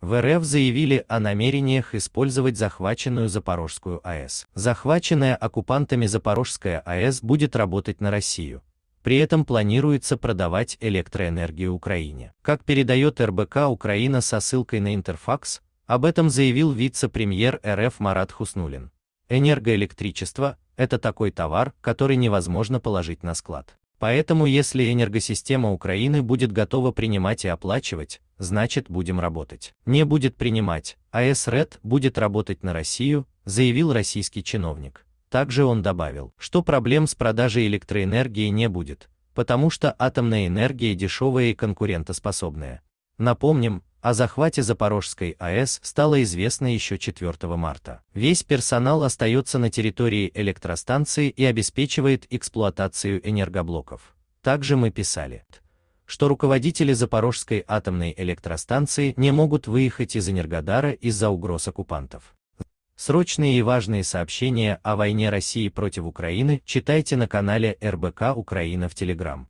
В РФ заявили о намерениях использовать захваченную Запорожскую АЭС. Захваченная оккупантами Запорожская АЭС будет работать на Россию. При этом планируется продавать электроэнергию Украине. Как передает РБК Украина со ссылкой на Интерфакс, об этом заявил вице-премьер РФ Марат Хуснулин. Энергоэлектричество – это такой товар, который невозможно положить на склад. Поэтому если энергосистема Украины будет готова принимать и оплачивать, значит будем работать. Не будет принимать, а РЭД будет работать на Россию, заявил российский чиновник. Также он добавил, что проблем с продажей электроэнергии не будет, потому что атомная энергия дешевая и конкурентоспособная. Напомним, о захвате Запорожской АЭС стало известно еще 4 марта. Весь персонал остается на территории электростанции и обеспечивает эксплуатацию энергоблоков. Также мы писали, что руководители Запорожской атомной электростанции не могут выехать из Энергодара из-за угроз оккупантов. Срочные и важные сообщения о войне России против Украины читайте на канале РБК Украина в Телеграм.